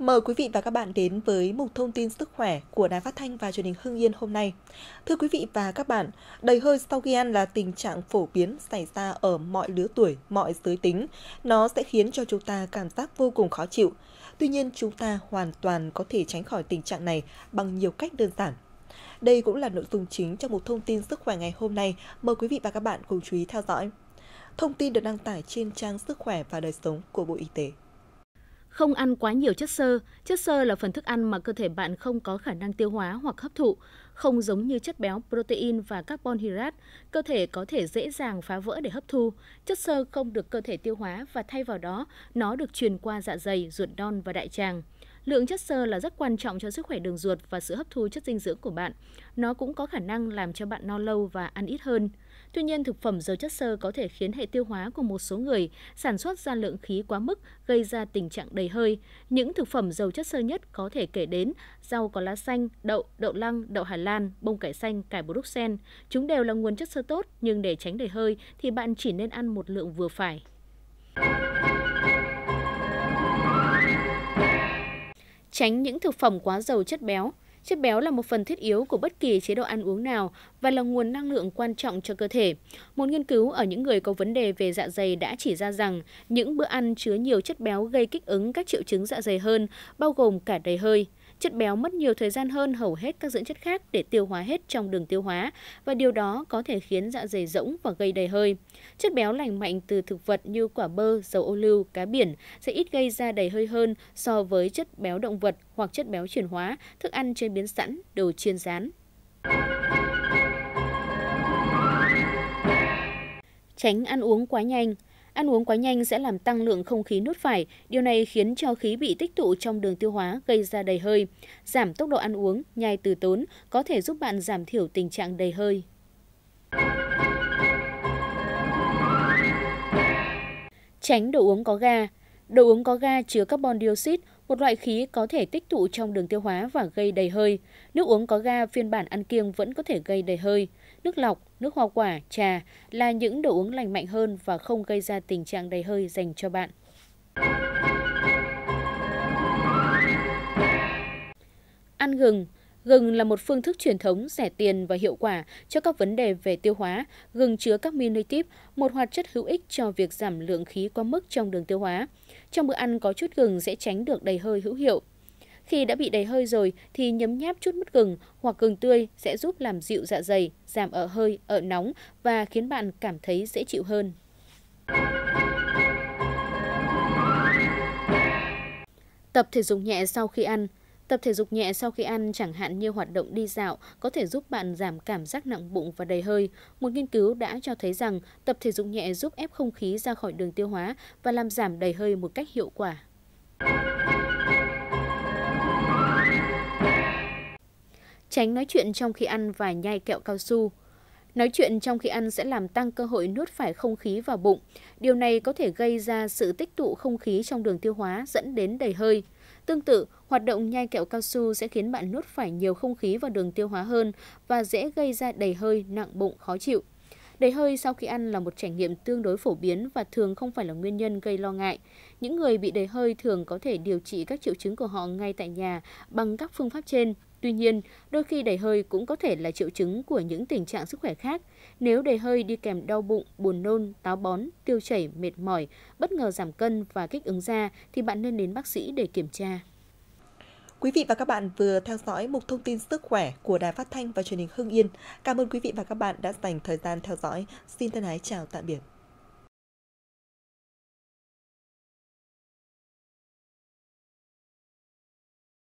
Mời quý vị và các bạn đến với mục thông tin sức khỏe của Đài Phát Thanh và Truyền hình Hưng Yên hôm nay. Thưa quý vị và các bạn, đầy hơi sau khi ăn là tình trạng phổ biến xảy ra ở mọi lứa tuổi, mọi giới tính. Nó sẽ khiến cho chúng ta cảm giác vô cùng khó chịu. Tuy nhiên, chúng ta hoàn toàn có thể tránh khỏi tình trạng này bằng nhiều cách đơn giản. Đây cũng là nội dung chính trong một thông tin sức khỏe ngày hôm nay. Mời quý vị và các bạn cùng chú ý theo dõi. Thông tin được đăng tải trên trang Sức khỏe và đời sống của Bộ Y tế. Không ăn quá nhiều chất xơ. Chất xơ là phần thức ăn mà cơ thể bạn không có khả năng tiêu hóa hoặc hấp thụ. Không giống như chất béo, protein và carbon hydrate, cơ thể có thể dễ dàng phá vỡ để hấp thu. Chất xơ không được cơ thể tiêu hóa và thay vào đó, nó được truyền qua dạ dày, ruột non và đại tràng. Lượng chất xơ là rất quan trọng cho sức khỏe đường ruột và sự hấp thu chất dinh dưỡng của bạn. Nó cũng có khả năng làm cho bạn no lâu và ăn ít hơn. Tuy nhiên, thực phẩm giàu chất xơ có thể khiến hệ tiêu hóa của một số người sản xuất ra lượng khí quá mức, gây ra tình trạng đầy hơi. Những thực phẩm giàu chất xơ nhất có thể kể đến rau có lá xanh, đậu, đậu lăng, đậu Hà Lan, bông cải xanh, cải Bruxelles. Chúng đều là nguồn chất xơ tốt, nhưng để tránh đầy hơi thì bạn chỉ nên ăn một lượng vừa phải. tránh những thực phẩm quá giàu chất béo. Chất béo là một phần thiết yếu của bất kỳ chế độ ăn uống nào và là nguồn năng lượng quan trọng cho cơ thể. Một nghiên cứu ở những người có vấn đề về dạ dày đã chỉ ra rằng những bữa ăn chứa nhiều chất béo gây kích ứng các triệu chứng dạ dày hơn, bao gồm cả đầy hơi. Chất béo mất nhiều thời gian hơn hầu hết các dưỡng chất khác để tiêu hóa hết trong đường tiêu hóa và điều đó có thể khiến dạ dày rỗng và gây đầy hơi. Chất béo lành mạnh từ thực vật như quả bơ, dầu ô lưu, cá biển sẽ ít gây ra đầy hơi hơn so với chất béo động vật hoặc chất béo chuyển hóa, thức ăn chế biến sẵn, đồ chiên rán. Tránh ăn uống quá nhanh, Ăn uống quá nhanh sẽ làm tăng lượng không khí nuốt phải, điều này khiến cho khí bị tích tụ trong đường tiêu hóa gây ra đầy hơi. Giảm tốc độ ăn uống, nhai từ tốn có thể giúp bạn giảm thiểu tình trạng đầy hơi. Tránh đồ uống có ga. Đồ uống có ga chứa carbon dioxide một loại khí có thể tích tụ trong đường tiêu hóa và gây đầy hơi. Nước uống có ga phiên bản ăn kiêng vẫn có thể gây đầy hơi. Nước lọc, nước hoa quả, trà là những đồ uống lành mạnh hơn và không gây ra tình trạng đầy hơi dành cho bạn. Ăn gừng Gừng là một phương thức truyền thống rẻ tiền và hiệu quả cho các vấn đề về tiêu hóa. Gừng chứa các minoitip, một hoạt chất hữu ích cho việc giảm lượng khí quá mức trong đường tiêu hóa. Trong bữa ăn có chút gừng sẽ tránh được đầy hơi hữu hiệu. Khi đã bị đầy hơi rồi thì nhấm nháp chút mứt gừng hoặc gừng tươi sẽ giúp làm dịu dạ dày, giảm ở hơi, ở nóng và khiến bạn cảm thấy dễ chịu hơn. Tập thể dục nhẹ sau khi ăn Tập thể dục nhẹ sau khi ăn chẳng hạn như hoạt động đi dạo có thể giúp bạn giảm cảm giác nặng bụng và đầy hơi. Một nghiên cứu đã cho thấy rằng tập thể dục nhẹ giúp ép không khí ra khỏi đường tiêu hóa và làm giảm đầy hơi một cách hiệu quả. Tránh nói chuyện trong khi ăn và nhai kẹo cao su. Nói chuyện trong khi ăn sẽ làm tăng cơ hội nuốt phải không khí vào bụng. Điều này có thể gây ra sự tích tụ không khí trong đường tiêu hóa dẫn đến đầy hơi. Tương tự, hoạt động nhai kẹo cao su sẽ khiến bạn nuốt phải nhiều không khí vào đường tiêu hóa hơn và dễ gây ra đầy hơi, nặng bụng, khó chịu. Đầy hơi sau khi ăn là một trải nghiệm tương đối phổ biến và thường không phải là nguyên nhân gây lo ngại. Những người bị đầy hơi thường có thể điều trị các triệu chứng của họ ngay tại nhà bằng các phương pháp trên. Tuy nhiên, đôi khi đầy hơi cũng có thể là triệu chứng của những tình trạng sức khỏe khác. Nếu đầy hơi đi kèm đau bụng, buồn nôn, táo bón, tiêu chảy, mệt mỏi, bất ngờ giảm cân và kích ứng da thì bạn nên đến bác sĩ để kiểm tra. Quý vị và các bạn vừa theo dõi mục thông tin sức khỏe của Đài Phát thanh và Truyền hình Hưng Yên. Cảm ơn quý vị và các bạn đã dành thời gian theo dõi. Xin thân ái chào tạm biệt.